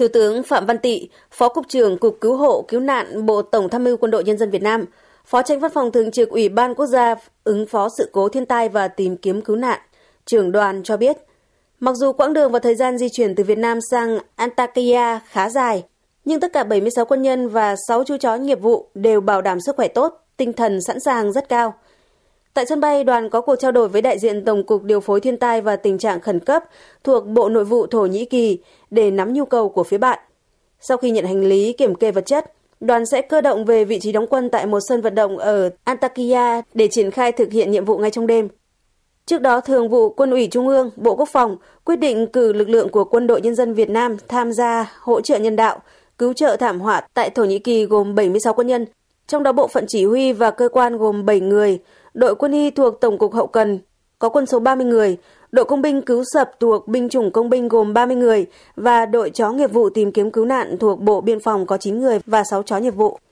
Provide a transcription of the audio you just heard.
Thiếu tướng Phạm Văn Tị, Phó Cục trưởng Cục Cứu hộ Cứu nạn Bộ Tổng tham mưu Quân đội Nhân dân Việt Nam, Phó Tránh Văn phòng Thường trực Ủy ban Quốc gia ứng phó sự cố thiên tai và tìm kiếm cứu nạn, trưởng đoàn cho biết, mặc dù quãng đường và thời gian di chuyển từ Việt Nam sang Antakya khá dài, nhưng tất cả 76 quân nhân và 6 chú chó nghiệp vụ đều bảo đảm sức khỏe tốt, tinh thần sẵn sàng rất cao – Tại sân bay, đoàn có cuộc trao đổi với đại diện Tổng cục Điều phối Thiên tai và Tình trạng Khẩn cấp thuộc Bộ Nội vụ Thổ Nhĩ Kỳ để nắm nhu cầu của phía bạn. Sau khi nhận hành lý kiểm kê vật chất, đoàn sẽ cơ động về vị trí đóng quân tại một sân vận động ở Antakya để triển khai thực hiện nhiệm vụ ngay trong đêm. Trước đó, Thường vụ Quân ủy Trung ương, Bộ Quốc phòng quyết định cử lực lượng của Quân đội Nhân dân Việt Nam tham gia hỗ trợ nhân đạo, cứu trợ thảm họa tại Thổ Nhĩ Kỳ gồm 76 quân nhân, trong đó bộ phận chỉ huy và cơ quan gồm 7 người – đội quân y thuộc Tổng cục Hậu cần có quân số 30 người, đội công binh cứu sập thuộc binh chủng công binh gồm 30 người và đội chó nghiệp vụ tìm kiếm cứu nạn thuộc Bộ Biên phòng có 9 người và 6 chó nghiệp vụ.